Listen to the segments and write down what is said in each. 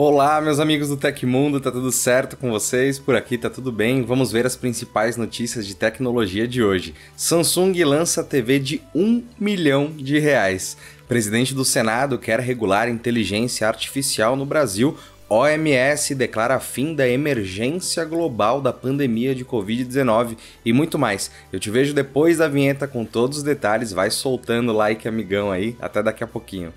Olá, meus amigos do Tecmundo, tá tudo certo com vocês? Por aqui tá tudo bem? Vamos ver as principais notícias de tecnologia de hoje. Samsung lança TV de 1 milhão de reais. Presidente do Senado quer regular inteligência artificial no Brasil. OMS declara fim da emergência global da pandemia de Covid-19 e muito mais. Eu te vejo depois da vinheta com todos os detalhes. Vai soltando like, amigão aí. Até daqui a pouquinho.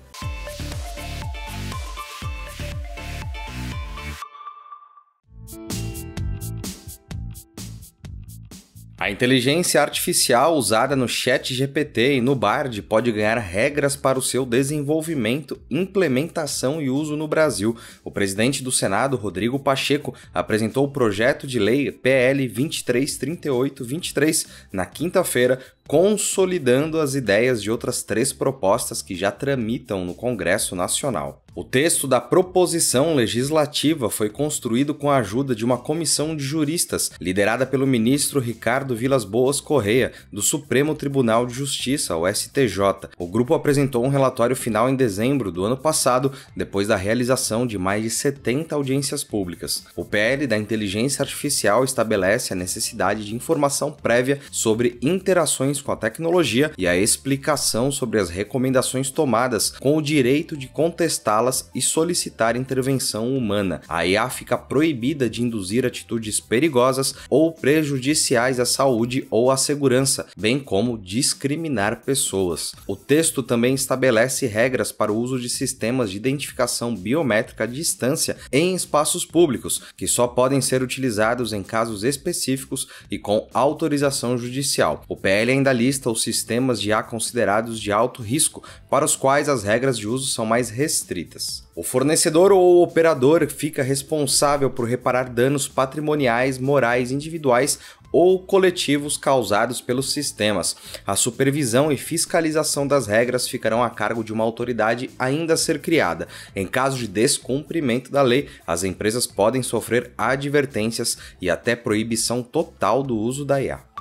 inteligência artificial usada no Chat GPT e no Bard pode ganhar regras para o seu desenvolvimento, implementação e uso no Brasil. O presidente do Senado, Rodrigo Pacheco, apresentou o projeto de lei PL 233823 na quinta-feira consolidando as ideias de outras três propostas que já tramitam no Congresso Nacional. O texto da proposição legislativa foi construído com a ajuda de uma comissão de juristas, liderada pelo ministro Ricardo Vilas Boas Correia, do Supremo Tribunal de Justiça, o STJ. O grupo apresentou um relatório final em dezembro do ano passado, depois da realização de mais de 70 audiências públicas. O PL da Inteligência Artificial estabelece a necessidade de informação prévia sobre interações com a tecnologia e a explicação sobre as recomendações tomadas, com o direito de contestá-las e solicitar intervenção humana. A IA fica proibida de induzir atitudes perigosas ou prejudiciais à saúde ou à segurança, bem como discriminar pessoas. O texto também estabelece regras para o uso de sistemas de identificação biométrica à distância em espaços públicos, que só podem ser utilizados em casos específicos e com autorização judicial. O PL da lista os sistemas já considerados de alto risco, para os quais as regras de uso são mais restritas. O fornecedor ou o operador fica responsável por reparar danos patrimoniais, morais, individuais ou coletivos causados pelos sistemas. A supervisão e fiscalização das regras ficarão a cargo de uma autoridade ainda a ser criada. Em caso de descumprimento da lei, as empresas podem sofrer advertências e até proibição total do uso da IA.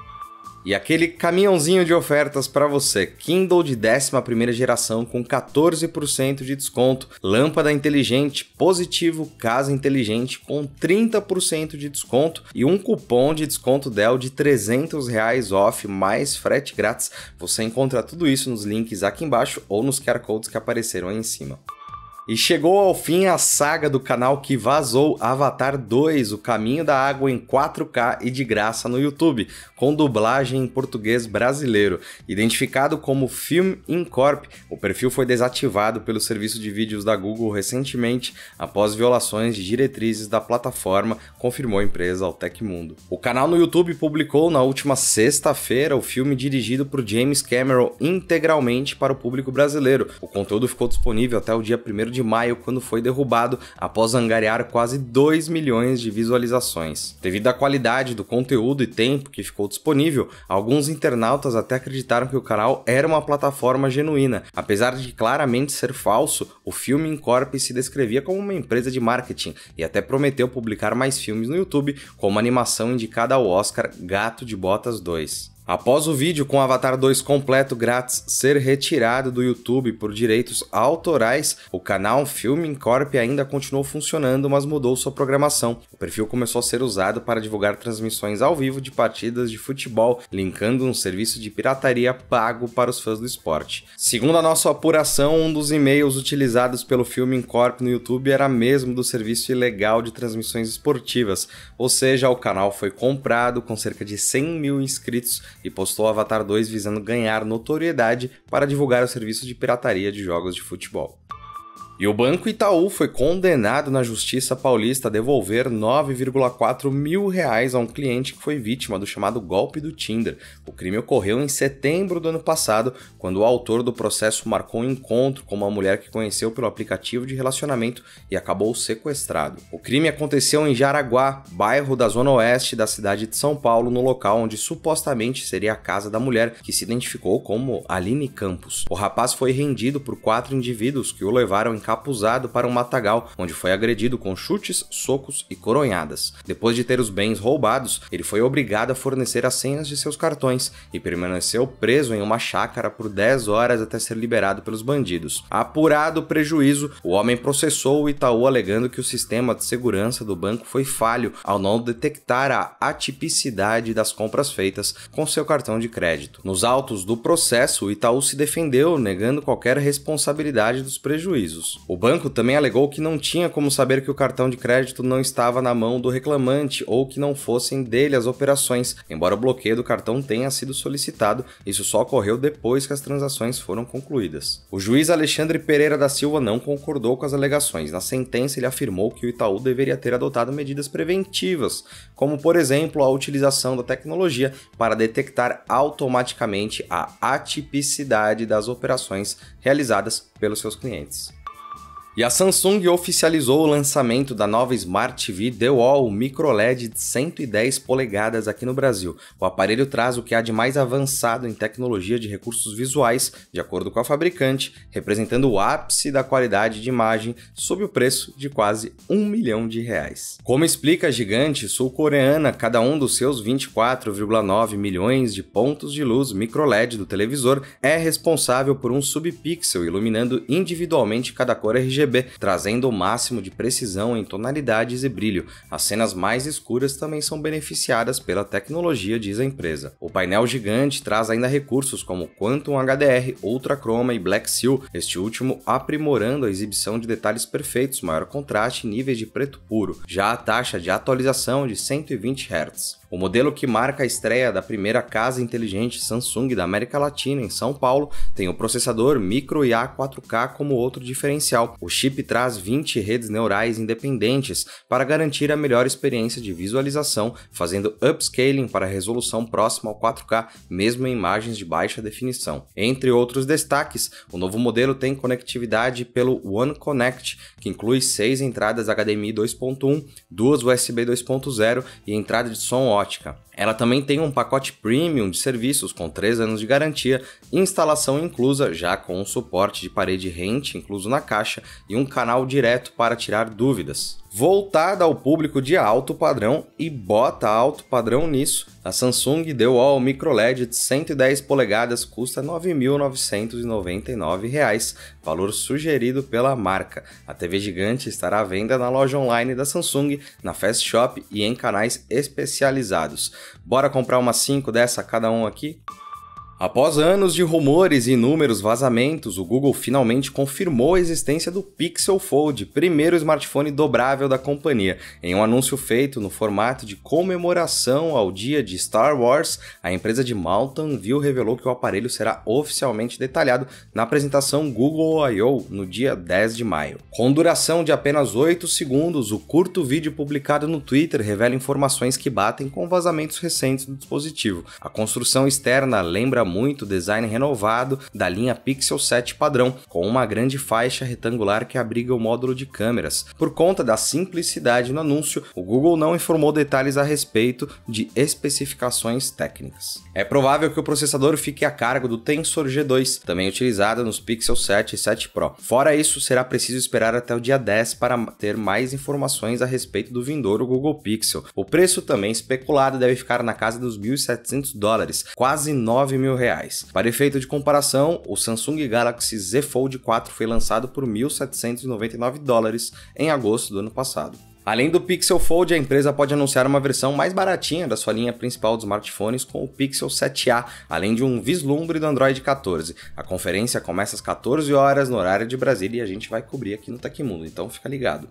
E aquele caminhãozinho de ofertas para você. Kindle de 11 geração com 14% de desconto. Lâmpada inteligente positivo, casa inteligente com 30% de desconto e um cupom de desconto Dell de 300 reais off mais frete grátis. Você encontra tudo isso nos links aqui embaixo ou nos QR codes que apareceram aí em cima. E chegou ao fim a saga do canal que vazou Avatar 2, O Caminho da Água em 4K e de graça no YouTube, com dublagem em português brasileiro. Identificado como Film Incorp, o perfil foi desativado pelo serviço de vídeos da Google recentemente após violações de diretrizes da plataforma, confirmou a empresa ao Tecmundo. O canal no YouTube publicou na última sexta-feira o filme dirigido por James Cameron integralmente para o público brasileiro. O conteúdo ficou disponível até o dia 1 de maio, quando foi derrubado após angariar quase 2 milhões de visualizações. Devido à qualidade do conteúdo e tempo que ficou disponível, alguns internautas até acreditaram que o canal era uma plataforma genuína. Apesar de claramente ser falso, o filme Incorp se descrevia como uma empresa de marketing e até prometeu publicar mais filmes no YouTube, como a animação indicada ao Oscar Gato de Botas 2. Após o vídeo com Avatar 2 completo grátis ser retirado do YouTube por direitos autorais, o canal Filming Corp ainda continuou funcionando, mas mudou sua programação perfil começou a ser usado para divulgar transmissões ao vivo de partidas de futebol, linkando um serviço de pirataria pago para os fãs do esporte. Segundo a nossa apuração, um dos e-mails utilizados pelo filme Corp no YouTube era mesmo do serviço ilegal de transmissões esportivas, ou seja, o canal foi comprado com cerca de 100 mil inscritos e postou Avatar 2 visando ganhar notoriedade para divulgar o serviço de pirataria de jogos de futebol. E o Banco Itaú foi condenado na Justiça Paulista a devolver 9,4 mil reais a um cliente que foi vítima do chamado golpe do Tinder. O crime ocorreu em setembro do ano passado, quando o autor do processo marcou um encontro com uma mulher que conheceu pelo aplicativo de relacionamento e acabou sequestrado. O crime aconteceu em Jaraguá, bairro da zona oeste da cidade de São Paulo, no local onde supostamente seria a casa da mulher, que se identificou como Aline Campos. O rapaz foi rendido por quatro indivíduos que o levaram em encapuzado para um matagal, onde foi agredido com chutes, socos e coronhadas. Depois de ter os bens roubados, ele foi obrigado a fornecer as senhas de seus cartões e permaneceu preso em uma chácara por 10 horas até ser liberado pelos bandidos. Apurado o prejuízo, o homem processou o Itaú alegando que o sistema de segurança do banco foi falho ao não detectar a atipicidade das compras feitas com seu cartão de crédito. Nos autos do processo, o Itaú se defendeu, negando qualquer responsabilidade dos prejuízos. O banco também alegou que não tinha como saber que o cartão de crédito não estava na mão do reclamante ou que não fossem dele as operações, embora o bloqueio do cartão tenha sido solicitado, isso só ocorreu depois que as transações foram concluídas. O juiz Alexandre Pereira da Silva não concordou com as alegações. Na sentença, ele afirmou que o Itaú deveria ter adotado medidas preventivas, como, por exemplo, a utilização da tecnologia para detectar automaticamente a atipicidade das operações realizadas pelos seus clientes. E a Samsung oficializou o lançamento da nova Smart TV The Wall MicroLED de 110 polegadas aqui no Brasil. O aparelho traz o que há de mais avançado em tecnologia de recursos visuais, de acordo com a fabricante, representando o ápice da qualidade de imagem sob o preço de quase um milhão de reais. Como explica a gigante sul-coreana, cada um dos seus 24,9 milhões de pontos de luz microLED do televisor é responsável por um subpixel, iluminando individualmente cada cor RGB RGB, trazendo o máximo de precisão em tonalidades e brilho. As cenas mais escuras também são beneficiadas pela tecnologia, diz a empresa. O painel gigante traz ainda recursos como Quantum HDR, Ultra Chroma e Black Seal, este último aprimorando a exibição de detalhes perfeitos, maior contraste e níveis de preto puro. Já a taxa de atualização de 120 Hz. O modelo que marca a estreia da primeira casa inteligente Samsung da América Latina, em São Paulo, tem o processador Micro IA 4K como outro diferencial. O chip traz 20 redes neurais independentes para garantir a melhor experiência de visualização, fazendo upscaling para resolução próxima ao 4K, mesmo em imagens de baixa definição. Entre outros destaques, o novo modelo tem conectividade pelo One Connect, que inclui seis entradas HDMI 2.1, duas USB 2.0 e entrada de som robótica. Ela também tem um pacote premium de serviços com 3 anos de garantia, instalação inclusa, já com suporte de parede rente incluso na caixa e um canal direto para tirar dúvidas. Voltada ao público de alto padrão e bota alto padrão nisso, a Samsung deu ao microLED de 110 polegadas custa R$ 9.999, valor sugerido pela marca. A TV gigante estará à venda na loja online da Samsung, na Fast Shop e em canais especializados. Bora comprar umas 5 dessa cada um aqui? Após anos de rumores e inúmeros vazamentos, o Google finalmente confirmou a existência do Pixel Fold, primeiro smartphone dobrável da companhia. Em um anúncio feito no formato de comemoração ao dia de Star Wars, a empresa de Mountain View revelou que o aparelho será oficialmente detalhado na apresentação Google I.O. no dia 10 de maio. Com duração de apenas 8 segundos, o curto vídeo publicado no Twitter revela informações que batem com vazamentos recentes do dispositivo. A construção externa lembra muito o design renovado da linha Pixel 7 padrão, com uma grande faixa retangular que abriga o módulo de câmeras. Por conta da simplicidade no anúncio, o Google não informou detalhes a respeito de especificações técnicas. É provável que o processador fique a cargo do Tensor G2, também utilizado nos Pixel 7 e 7 Pro. Fora isso, será preciso esperar até o dia 10 para ter mais informações a respeito do vindouro Google Pixel. O preço também especulado deve ficar na casa dos 1.700 dólares, quase 9 mil reais. Para efeito de comparação, o Samsung Galaxy Z Fold 4 foi lançado por 1.799 dólares em agosto do ano passado. Além do Pixel Fold, a empresa pode anunciar uma versão mais baratinha da sua linha principal de smartphones com o Pixel 7a, além de um vislumbre do Android 14. A conferência começa às 14 horas no horário de Brasília e a gente vai cobrir aqui no Tecmundo, então fica ligado.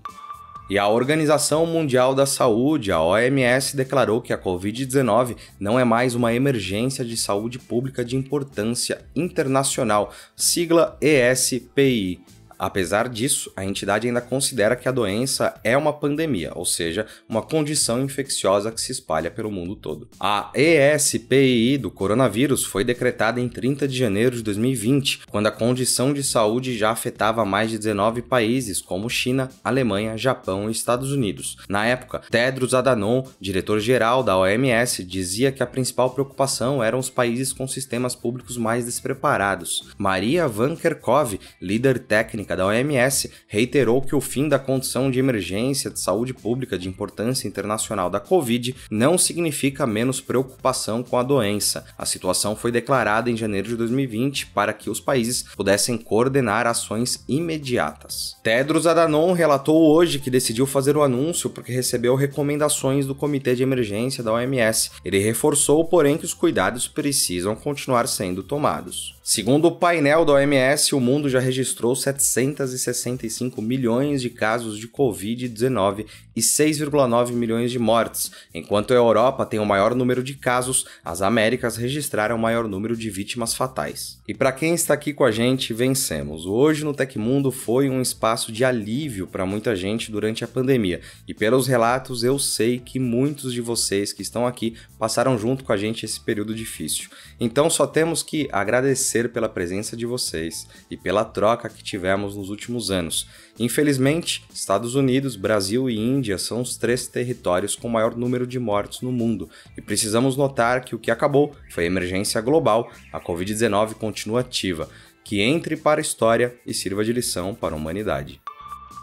E a Organização Mundial da Saúde, a OMS, declarou que a Covid-19 não é mais uma emergência de saúde pública de importância internacional, sigla ESPI. Apesar disso, a entidade ainda considera que a doença é uma pandemia, ou seja, uma condição infecciosa que se espalha pelo mundo todo. A ESPI do coronavírus foi decretada em 30 de janeiro de 2020, quando a condição de saúde já afetava mais de 19 países, como China, Alemanha, Japão e Estados Unidos. Na época, Tedros Adhanom, diretor-geral da OMS, dizia que a principal preocupação eram os países com sistemas públicos mais despreparados. Maria Van Kerkhove, líder técnica técnica da OMS reiterou que o fim da condição de emergência de saúde pública de importância internacional da Covid não significa menos preocupação com a doença. A situação foi declarada em janeiro de 2020 para que os países pudessem coordenar ações imediatas. Tedros Adhanom relatou hoje que decidiu fazer o anúncio porque recebeu recomendações do Comitê de Emergência da OMS. Ele reforçou, porém, que os cuidados precisam continuar sendo tomados. Segundo o painel da OMS, o mundo já registrou 700 465 milhões de casos de Covid-19 e 6,9 milhões de mortes. Enquanto a Europa tem o maior número de casos, as Américas registraram o maior número de vítimas fatais. E para quem está aqui com a gente, vencemos. Hoje no Tecmundo foi um espaço de alívio para muita gente durante a pandemia. E pelos relatos, eu sei que muitos de vocês que estão aqui passaram junto com a gente esse período difícil. Então só temos que agradecer pela presença de vocês e pela troca que tivemos nos últimos anos. Infelizmente, Estados Unidos, Brasil e Índia Índia são os três territórios com maior número de mortos no mundo, e precisamos notar que o que acabou foi a emergência global, a Covid-19 continua ativa, que entre para a história e sirva de lição para a humanidade.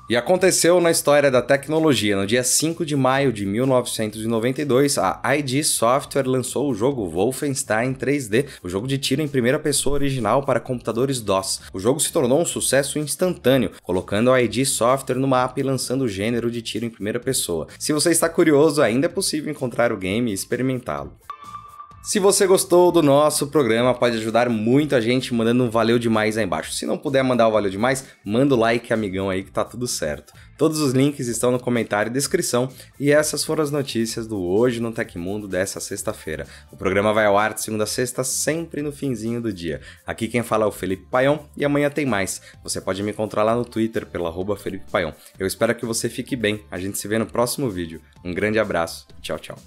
E aconteceu na história da tecnologia. No dia 5 de maio de 1992, a ID Software lançou o jogo Wolfenstein 3D, o jogo de tiro em primeira pessoa original para computadores DOS. O jogo se tornou um sucesso instantâneo, colocando a ID Software no mapa e lançando o gênero de tiro em primeira pessoa. Se você está curioso, ainda é possível encontrar o game e experimentá-lo. Se você gostou do nosso programa, pode ajudar muito a gente mandando um valeu demais aí embaixo. Se não puder mandar o um valeu demais, manda o like, amigão, aí que tá tudo certo. Todos os links estão no comentário e descrição. E essas foram as notícias do Hoje no Tecmundo dessa sexta-feira. O programa vai ao ar de segunda a sexta, sempre no finzinho do dia. Aqui quem fala é o Felipe Paião e amanhã tem mais. Você pode me encontrar lá no Twitter, pelo arroba Felipe Paião. Eu espero que você fique bem. A gente se vê no próximo vídeo. Um grande abraço. Tchau, tchau.